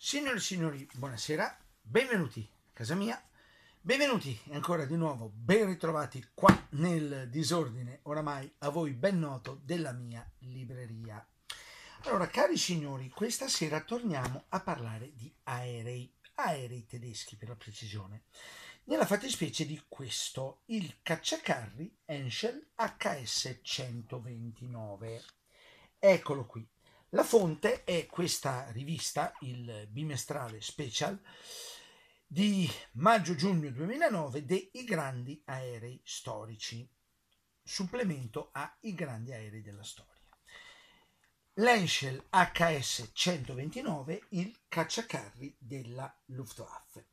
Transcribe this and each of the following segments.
Signore e signori, buonasera, benvenuti a casa mia, benvenuti ancora di nuovo, ben ritrovati qua nel disordine oramai a voi ben noto della mia libreria. Allora, cari signori, questa sera torniamo a parlare di aerei, aerei tedeschi per la precisione. Nella fattispecie di questo, il cacciacarri Henschel HS-129. Eccolo qui, la fonte è questa rivista, il bimestrale special, di maggio-giugno 2009 de I grandi aerei storici, supplemento a I grandi aerei della storia. L'Enschel HS-129, il cacciacarri della Luftwaffe.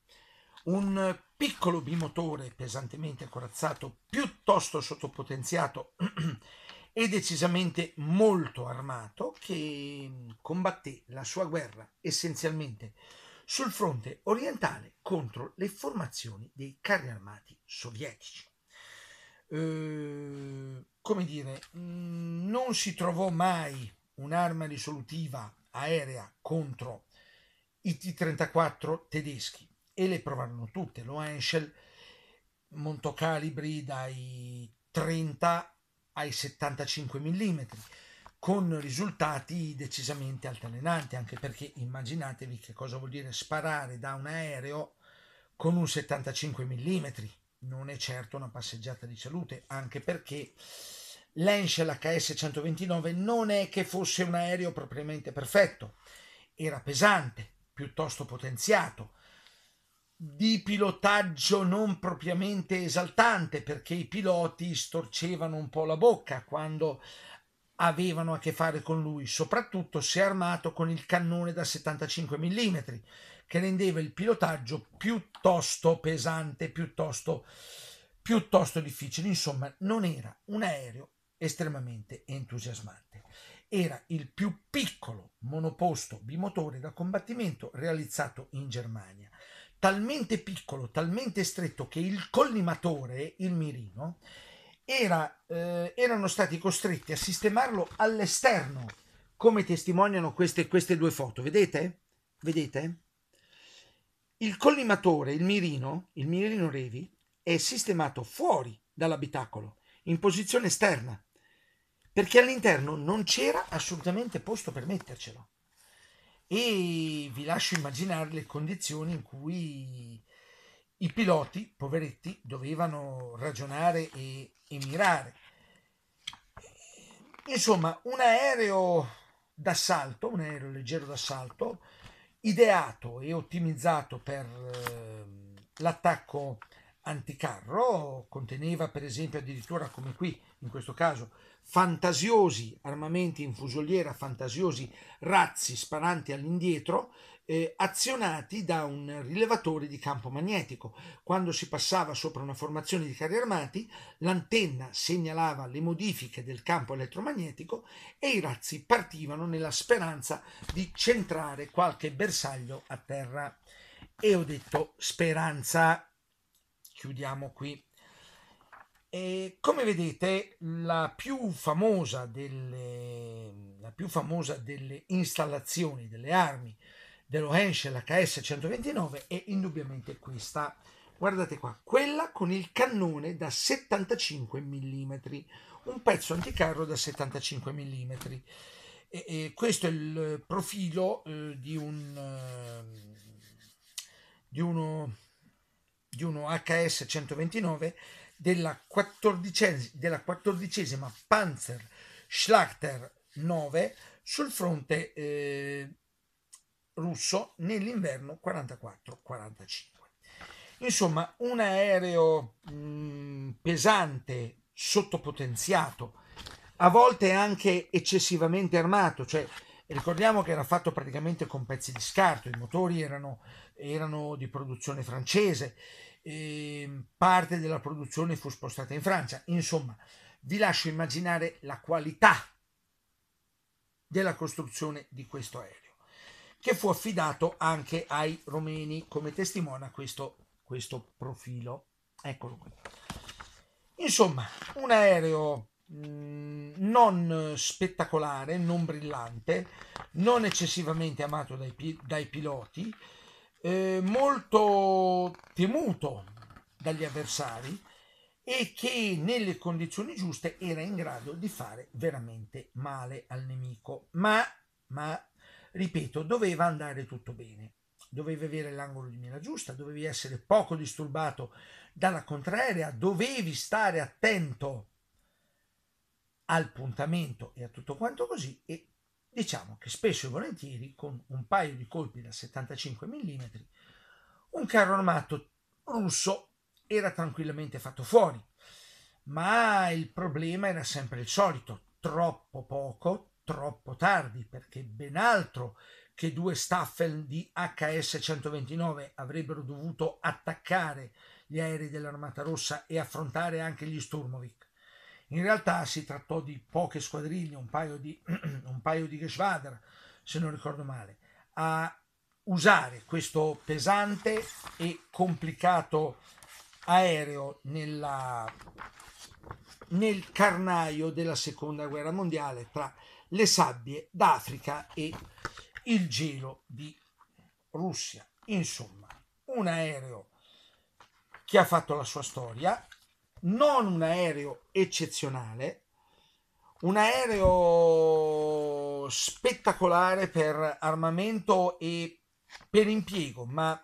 Un piccolo bimotore pesantemente corazzato, piuttosto sottopotenziato e decisamente molto armato che mm, combatté la sua guerra essenzialmente sul fronte orientale contro le formazioni dei carri armati sovietici. Eh, come dire, mm, non si trovò mai un'arma risolutiva aerea contro i T-34 tedeschi e le provarono tutte. Lo Henschel montò calibri dai 30 ai 75 mm con risultati decisamente altalenanti anche perché immaginatevi che cosa vuol dire sparare da un aereo con un 75 mm non è certo una passeggiata di salute anche perché l'Enshel HS-129 non è che fosse un aereo propriamente perfetto era pesante, piuttosto potenziato di pilotaggio non propriamente esaltante perché i piloti storcevano un po' la bocca quando avevano a che fare con lui, soprattutto se armato con il cannone da 75 mm che rendeva il pilotaggio piuttosto pesante, piuttosto, piuttosto difficile. Insomma, non era un aereo estremamente entusiasmante. Era il più piccolo monoposto bimotore da combattimento realizzato in Germania talmente piccolo, talmente stretto che il collimatore, il mirino, era, eh, erano stati costretti a sistemarlo all'esterno, come testimoniano queste, queste due foto. Vedete? Vedete? Il collimatore, il mirino, il mirino Revi, è sistemato fuori dall'abitacolo, in posizione esterna, perché all'interno non c'era assolutamente posto per mettercelo e vi lascio immaginare le condizioni in cui i piloti, poveretti, dovevano ragionare e, e mirare. Insomma, un aereo d'assalto, un aereo leggero d'assalto, ideato e ottimizzato per eh, l'attacco anticarro conteneva per esempio addirittura come qui in questo caso fantasiosi armamenti in fusoliera, fantasiosi razzi sparanti all'indietro eh, azionati da un rilevatore di campo magnetico. Quando si passava sopra una formazione di carri armati, l'antenna segnalava le modifiche del campo elettromagnetico e i razzi partivano nella speranza di centrare qualche bersaglio a terra. E ho detto speranza chiudiamo qui. E come vedete la più, famosa delle, la più famosa delle installazioni delle armi dello Henschel HS-129 è indubbiamente questa. Guardate qua, quella con il cannone da 75 mm, un pezzo anticarro da 75 mm. E, e questo è il profilo eh, di, un, eh, di uno di uno HS-129 della, quattordicesima, della quattordicesima Panzer Schlachter 9 sul fronte eh, russo nell'inverno 44-45. Insomma, un aereo mh, mm, pesante, sottopotenziato, a volte anche eccessivamente armato, cioè Ricordiamo che era fatto praticamente con pezzi di scarto, i motori erano, erano di produzione francese, ehm, parte della produzione fu spostata in Francia. Insomma, vi lascio immaginare la qualità della costruzione di questo aereo, che fu affidato anche ai romeni, come testimona questo, questo profilo. Eccolo qui. Insomma, un aereo Mm, non spettacolare, non brillante, non eccessivamente amato dai, dai piloti, eh, molto temuto dagli avversari e che nelle condizioni giuste era in grado di fare veramente male al nemico. Ma, ma ripeto, doveva andare tutto bene. Dovevi avere l'angolo di mira giusta, dovevi essere poco disturbato dalla contraerea, dovevi stare attento al puntamento e a tutto quanto così e diciamo che spesso e volentieri con un paio di colpi da 75 mm un carro armato russo era tranquillamente fatto fuori ma il problema era sempre il solito troppo poco troppo tardi perché ben altro che due Staffel di HS 129 avrebbero dovuto attaccare gli aerei dell'Armata Rossa e affrontare anche gli Sturmovik in realtà si trattò di poche squadriglie, un paio di, un paio di Geschwader, se non ricordo male, a usare questo pesante e complicato aereo nella, nel carnaio della seconda guerra mondiale tra le sabbie d'Africa e il gelo di Russia. Insomma, un aereo che ha fatto la sua storia, non un aereo eccezionale, un aereo spettacolare per armamento e per impiego, ma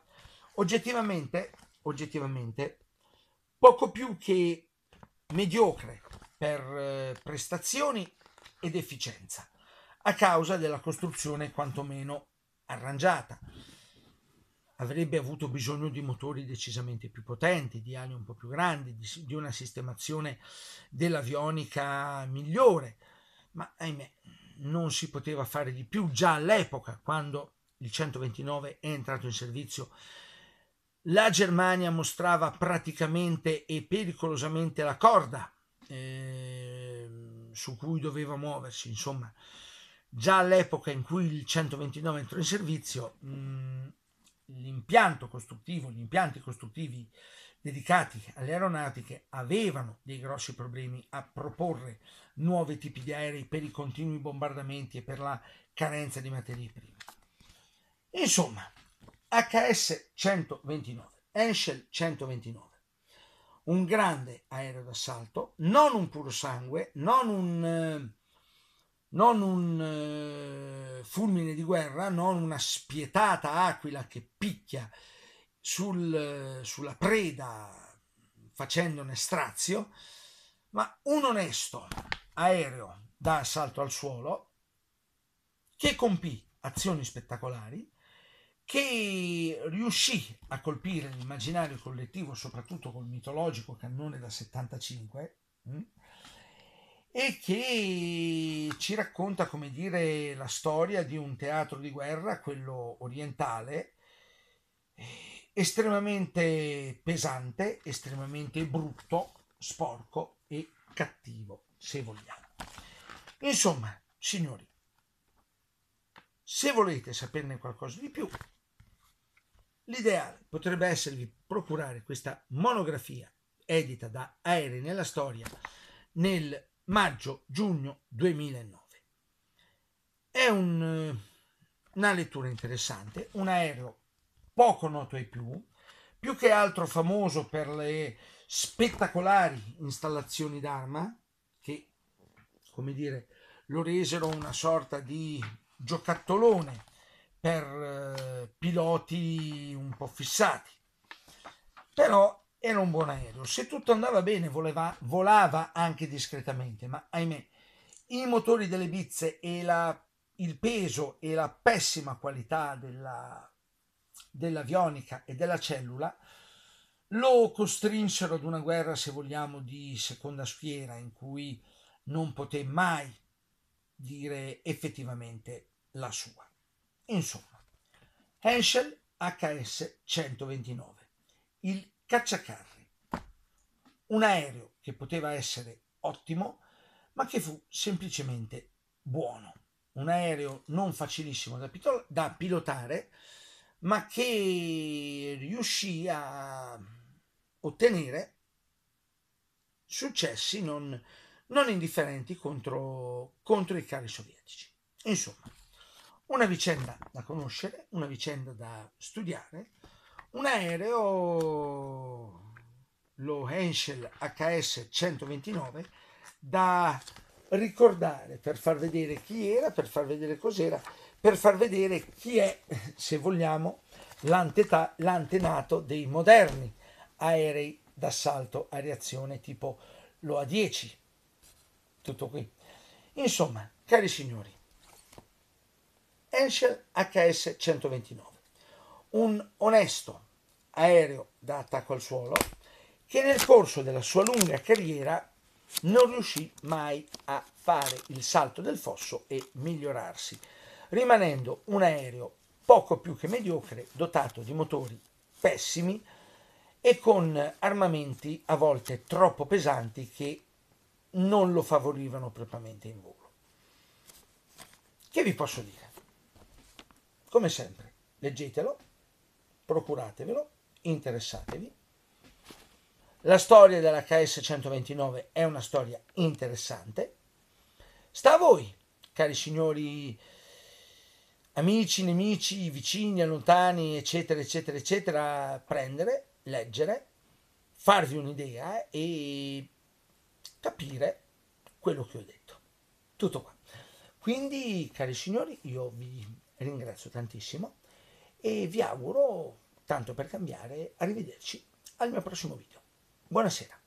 oggettivamente, oggettivamente poco più che mediocre per eh, prestazioni ed efficienza, a causa della costruzione quantomeno arrangiata avrebbe avuto bisogno di motori decisamente più potenti, di ali un po' più grandi, di, di una sistemazione dell'avionica migliore, ma ahimè non si poteva fare di più già all'epoca quando il 129 è entrato in servizio. La Germania mostrava praticamente e pericolosamente la corda eh, su cui doveva muoversi, insomma, già all'epoca in cui il 129 entrò in servizio mh, mm, l'impianto costruttivo, gli impianti costruttivi dedicati alle aeronautiche avevano dei grossi problemi a proporre nuovi tipi di aerei per i continui bombardamenti e per la carenza di materie prime. Insomma, HS 129, Henschel 129, un grande aereo d'assalto, non un puro sangue, non un eh, non un eh, fulmine di guerra, non una spietata aquila che picchia sul, eh, sulla preda facendone strazio, ma un onesto aereo da assalto al suolo che compì azioni spettacolari, che riuscì a colpire l'immaginario collettivo soprattutto col mitologico cannone da 75, mh? Hm? e che ci racconta, come dire, la storia di un teatro di guerra, quello orientale, estremamente pesante, estremamente brutto, sporco e cattivo, se vogliamo. Insomma, signori, se volete saperne qualcosa di più, l'ideale potrebbe essere di procurare questa monografia edita da Aerei nella storia nel maggio-giugno 2009. È un, eh, una lettura interessante, un aereo poco noto ai più, più che altro famoso per le spettacolari installazioni d'arma che, come dire, lo resero una sorta di giocattolone per eh, piloti un po' fissati. Però era un buon aereo. Se tutto andava bene, voleva, volava anche discretamente, ma ahimè, i motori delle bizze e la, il peso e la pessima qualità della, dell'avionica e della cellula lo costrinsero ad una guerra, se vogliamo, di seconda schiera, in cui non poté mai dire effettivamente la sua. Insomma, Henschel HS-129, il cacciacarri. Un aereo che poteva essere ottimo, ma che fu semplicemente buono. Un aereo non facilissimo da, pitol- da pilotare, ma che riuscì a ottenere successi non, non indifferenti contro, contro i carri sovietici. Insomma, una vicenda da conoscere, una vicenda da studiare, un aereo, lo Henschel HS 129, da ricordare per far vedere chi era, per far vedere cos'era, per far vedere chi è, se vogliamo, l'antenato dei moderni aerei d'assalto a reazione tipo lo A10. Tutto qui. Insomma, cari signori, Henschel HS 129 un onesto aereo da attacco al suolo che nel corso della sua lunga carriera non riuscì mai a fare il salto del fosso e migliorarsi, rimanendo un aereo poco più che mediocre, dotato di motori pessimi e con armamenti a volte troppo pesanti che non lo favorivano propriamente in volo. Che vi posso dire? Come sempre, leggetelo procuratevelo, interessatevi. La storia della dell'HS 129 è una storia interessante. Sta a voi, cari signori, amici, nemici, vicini, lontani, eccetera, eccetera, eccetera, prendere, leggere, farvi un'idea e capire quello che ho detto. Tutto qua. Quindi, cari signori, io vi ringrazio tantissimo e vi auguro Tanto per cambiare, arrivederci al mio prossimo video. Buonasera.